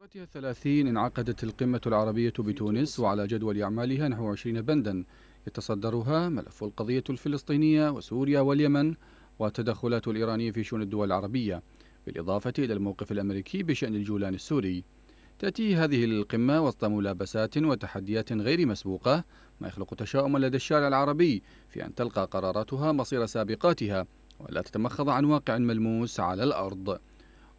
بمناسبتها الثلاثين انعقدت القمة العربية بتونس وعلى جدول أعمالها نحو 20 بندا يتصدرها ملف القضية الفلسطينية وسوريا واليمن والتدخلات الإيرانية في شؤون الدول العربية بالإضافة إلى الموقف الأمريكي بشأن الجولان السوري تأتي هذه القمة وسط ملابسات وتحديات غير مسبوقة ما يخلق تشاؤما لدى الشارع العربي في أن تلقى قراراتها مصير سابقاتها ولا تتمخض عن واقع ملموس على الأرض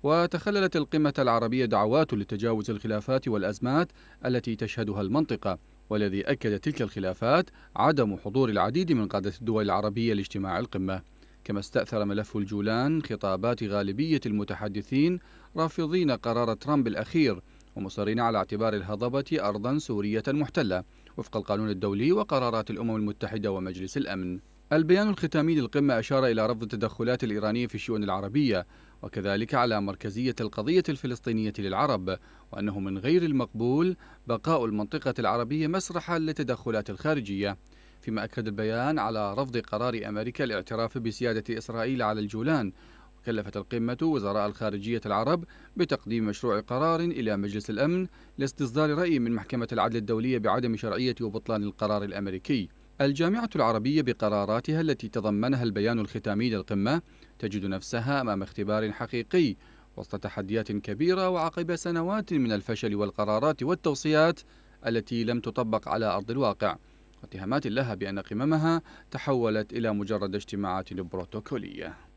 وتخللت القمة العربية دعوات لتجاوز الخلافات والأزمات التي تشهدها المنطقة والذي أكد تلك الخلافات عدم حضور العديد من قادة الدول العربية لاجتماع القمة كما استأثر ملف الجولان خطابات غالبية المتحدثين رافضين قرار ترامب الأخير ومصرين على اعتبار الهضبة أرضا سورية محتلة وفق القانون الدولي وقرارات الأمم المتحدة ومجلس الأمن البيان الختامي للقمة أشار إلى رفض التدخلات الإيرانية في الشؤون العربية وكذلك على مركزية القضية الفلسطينية للعرب وأنه من غير المقبول بقاء المنطقة العربية مسرحا للتدخلات الخارجية فيما أكد البيان على رفض قرار أمريكا الاعتراف بسيادة إسرائيل على الجولان كلفت القمة وزراء الخارجية العرب بتقديم مشروع قرار إلى مجلس الأمن لاستصدار رأي من محكمة العدل الدولية بعدم شرعية وبطلان القرار الأمريكي الجامعة العربية بقراراتها التي تضمنها البيان الختامي للقمة تجد نفسها أمام اختبار حقيقي وسط تحديات كبيرة وعقب سنوات من الفشل والقرارات والتوصيات التي لم تطبق على أرض الواقع واتهامات لها بأن قممها تحولت إلى مجرد اجتماعات بروتوكولية